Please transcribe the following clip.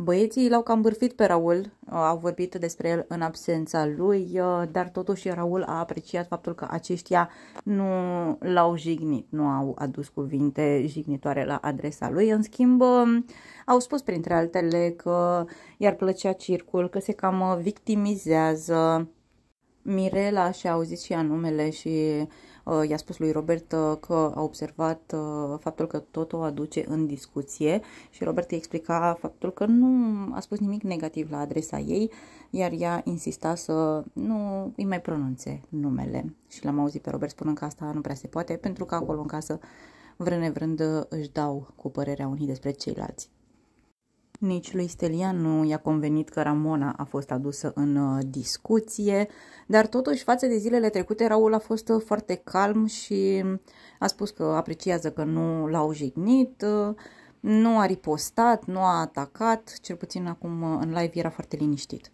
Băieții l-au cam bârfit pe Raul, uh, au vorbit despre el în absența lui, uh, dar totuși Raul a apreciat faptul că aceștia nu l-au jignit, nu au adus cuvinte jignitoare la adresa lui. În schimb, um, au spus printre altele că i-ar plăcea circul, că se cam uh, victimizează, Mirela și-a auzit și ea numele și uh, i-a spus lui Robert uh, că a observat uh, faptul că tot o aduce în discuție și Robert îi explica faptul că nu a spus nimic negativ la adresa ei, iar ea insista să nu îi mai pronunțe numele. Și l-am auzit pe Robert spunând că asta nu prea se poate, pentru că acolo în casă vrând nevrând își dau cu părerea unii despre ceilalți. Nici lui Stelian nu i-a convenit că Ramona a fost adusă în uh, discuție, dar totuși față de zilele trecute Raul a fost uh, foarte calm și a spus că apreciază că nu l-au jignit, uh, nu a ripostat, nu a atacat, cel puțin acum în live era foarte liniștit.